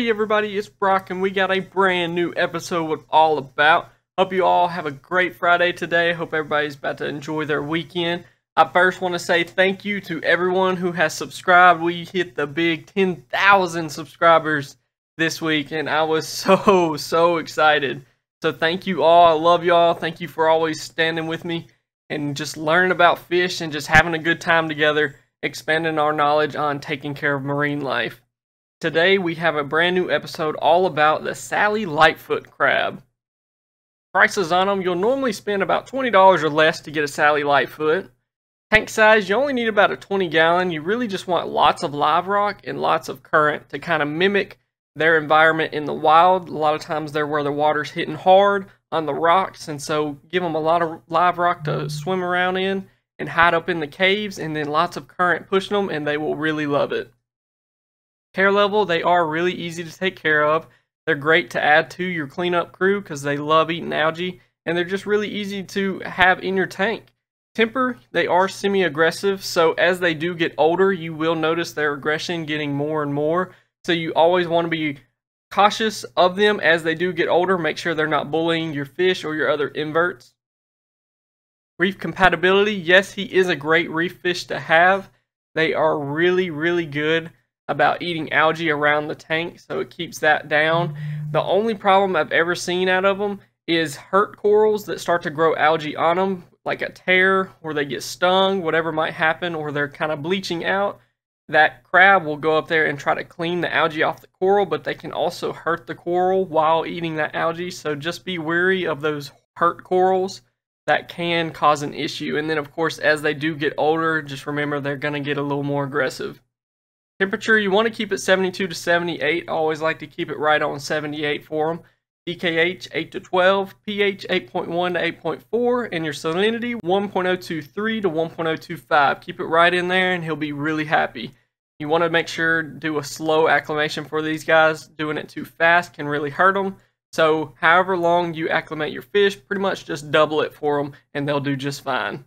Hey everybody, it's Brock, and we got a brand new episode of All About. Hope you all have a great Friday today. Hope everybody's about to enjoy their weekend. I first want to say thank you to everyone who has subscribed. We hit the big 10,000 subscribers this week, and I was so, so excited. So thank you all. I love y'all. Thank you for always standing with me and just learning about fish and just having a good time together, expanding our knowledge on taking care of marine life. Today we have a brand new episode all about the Sally Lightfoot crab. Prices on them, you'll normally spend about $20 or less to get a Sally Lightfoot. Tank size, you only need about a 20 gallon. You really just want lots of live rock and lots of current to kind of mimic their environment in the wild. A lot of times they're where the water's hitting hard on the rocks, and so give them a lot of live rock to swim around in and hide up in the caves, and then lots of current pushing them, and they will really love it care level, they are really easy to take care of. They're great to add to your cleanup crew because they love eating algae, and they're just really easy to have in your tank. Temper, they are semi-aggressive, so as they do get older, you will notice their aggression getting more and more. So you always want to be cautious of them as they do get older. Make sure they're not bullying your fish or your other inverts. Reef compatibility, yes, he is a great reef fish to have. They are really, really good about eating algae around the tank, so it keeps that down. The only problem I've ever seen out of them is hurt corals that start to grow algae on them, like a tear, or they get stung, whatever might happen, or they're kind of bleaching out. That crab will go up there and try to clean the algae off the coral, but they can also hurt the coral while eating that algae, so just be wary of those hurt corals that can cause an issue. And then, of course, as they do get older, just remember they're going to get a little more aggressive. Temperature, you want to keep it 72 to 78. I always like to keep it right on 78 for them. DKH 8 to 12, pH 8.1 to 8.4, and your salinity 1.023 to 1.025. Keep it right in there and he'll be really happy. You want to make sure do a slow acclimation for these guys. Doing it too fast can really hurt them. So however long you acclimate your fish, pretty much just double it for them and they'll do just fine.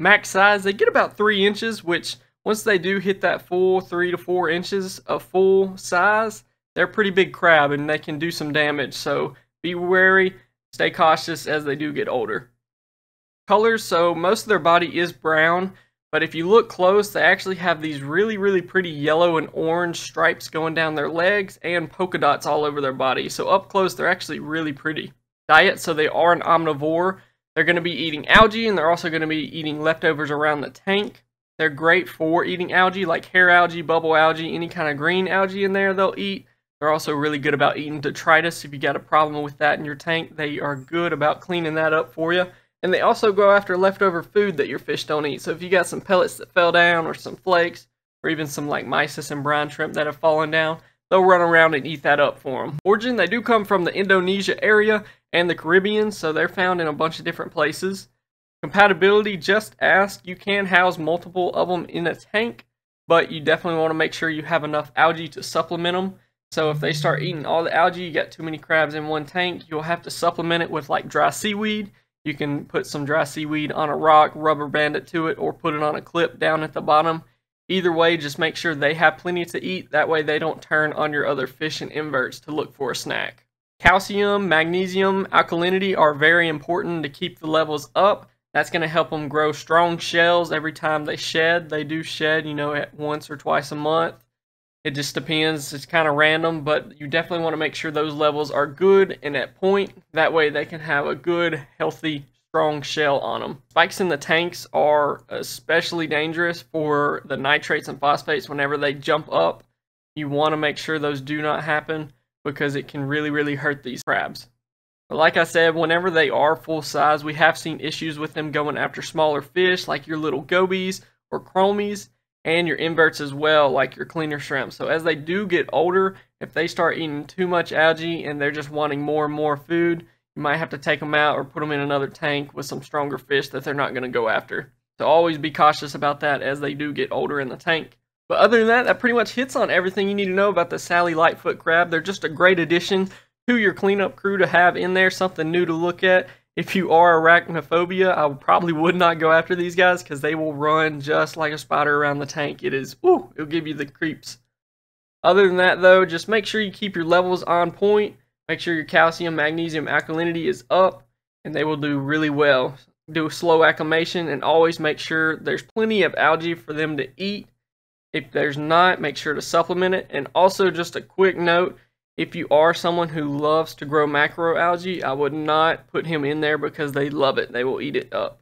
Max size, they get about 3 inches, which once they do hit that full three to four inches of full size, they're pretty big crab and they can do some damage. So be wary, stay cautious as they do get older. Colors, so most of their body is brown, but if you look close, they actually have these really, really pretty yellow and orange stripes going down their legs and polka dots all over their body. So up close, they're actually really pretty. Diet, so they are an omnivore. They're going to be eating algae and they're also going to be eating leftovers around the tank. They're great for eating algae like hair algae, bubble algae, any kind of green algae in there they'll eat. They're also really good about eating detritus. If you got a problem with that in your tank, they are good about cleaning that up for you. And they also go after leftover food that your fish don't eat. So if you got some pellets that fell down or some flakes or even some like mysis and brine shrimp that have fallen down, they'll run around and eat that up for them. Origin, they do come from the Indonesia area and the Caribbean, so they're found in a bunch of different places. Compatibility just ask. you can house multiple of them in a tank, but you definitely want to make sure you have enough algae to supplement them. So if they start eating all the algae, you got too many crabs in one tank, you'll have to supplement it with like dry seaweed. You can put some dry seaweed on a rock, rubber band it to it, or put it on a clip down at the bottom. Either way, just make sure they have plenty to eat. That way they don't turn on your other fish and inverts to look for a snack. Calcium, magnesium, alkalinity are very important to keep the levels up. That's going to help them grow strong shells every time they shed. They do shed, you know, at once or twice a month. It just depends. It's kind of random, but you definitely want to make sure those levels are good and at point. That way they can have a good, healthy, strong shell on them. Spikes in the tanks are especially dangerous for the nitrates and phosphates whenever they jump up. You want to make sure those do not happen because it can really, really hurt these crabs. But like I said, whenever they are full size, we have seen issues with them going after smaller fish like your little gobies or chromies and your inverts as well, like your cleaner shrimp. So as they do get older, if they start eating too much algae and they're just wanting more and more food, you might have to take them out or put them in another tank with some stronger fish that they're not going to go after. So always be cautious about that as they do get older in the tank. But other than that, that pretty much hits on everything you need to know about the Sally Lightfoot crab. They're just a great addition your cleanup crew to have in there, something new to look at. If you are arachnophobia, I probably would not go after these guys because they will run just like a spider around the tank. It is, ooh, it'll give you the creeps. Other than that, though, just make sure you keep your levels on point. Make sure your calcium, magnesium, alkalinity is up, and they will do really well. Do slow acclimation and always make sure there's plenty of algae for them to eat. If there's not, make sure to supplement it. And also, just a quick note if you are someone who loves to grow macroalgae, I would not put him in there because they love it. They will eat it up.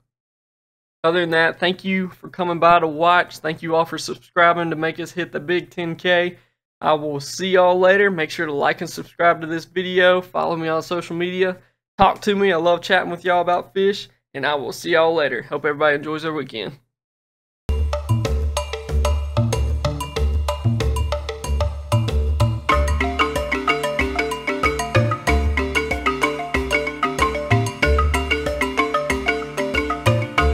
Other than that, thank you for coming by to watch. Thank you all for subscribing to make us hit the big 10K. I will see y'all later. Make sure to like and subscribe to this video. Follow me on social media. Talk to me. I love chatting with y'all about fish. And I will see y'all later. Hope everybody enjoys their weekend.